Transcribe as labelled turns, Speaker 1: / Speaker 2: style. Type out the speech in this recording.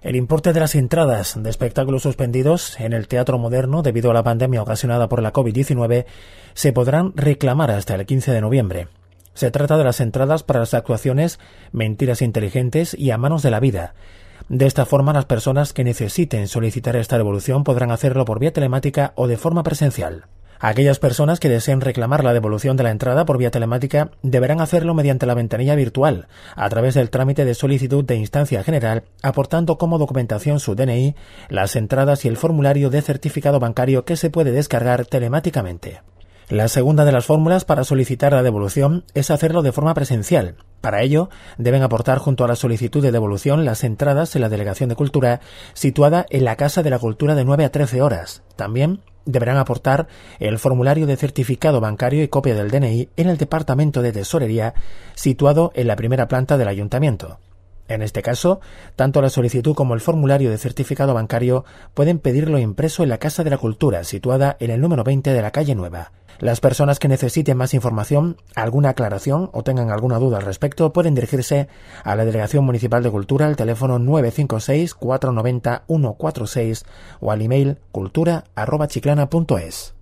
Speaker 1: El importe de las entradas de espectáculos suspendidos en el Teatro Moderno debido a la pandemia ocasionada por la COVID-19 se podrán reclamar hasta el 15 de noviembre. Se trata de las entradas para las actuaciones Mentiras Inteligentes y A Manos de la Vida. De esta forma, las personas que necesiten solicitar esta devolución podrán hacerlo por vía telemática o de forma presencial. Aquellas personas que deseen reclamar la devolución de la entrada por vía telemática deberán hacerlo mediante la ventanilla virtual, a través del trámite de solicitud de instancia general, aportando como documentación su DNI, las entradas y el formulario de certificado bancario que se puede descargar telemáticamente. La segunda de las fórmulas para solicitar la devolución es hacerlo de forma presencial. Para ello, deben aportar junto a la solicitud de devolución las entradas en la Delegación de Cultura, situada en la Casa de la Cultura de 9 a 13 horas. También deberán aportar el formulario de certificado bancario y copia del DNI en el Departamento de Tesorería situado en la primera planta del ayuntamiento. En este caso, tanto la solicitud como el formulario de certificado bancario pueden pedirlo impreso en la Casa de la Cultura, situada en el número 20 de la calle Nueva. Las personas que necesiten más información, alguna aclaración o tengan alguna duda al respecto pueden dirigirse a la Delegación Municipal de Cultura al teléfono 956 490 146 o al email cultura@chiclana.es.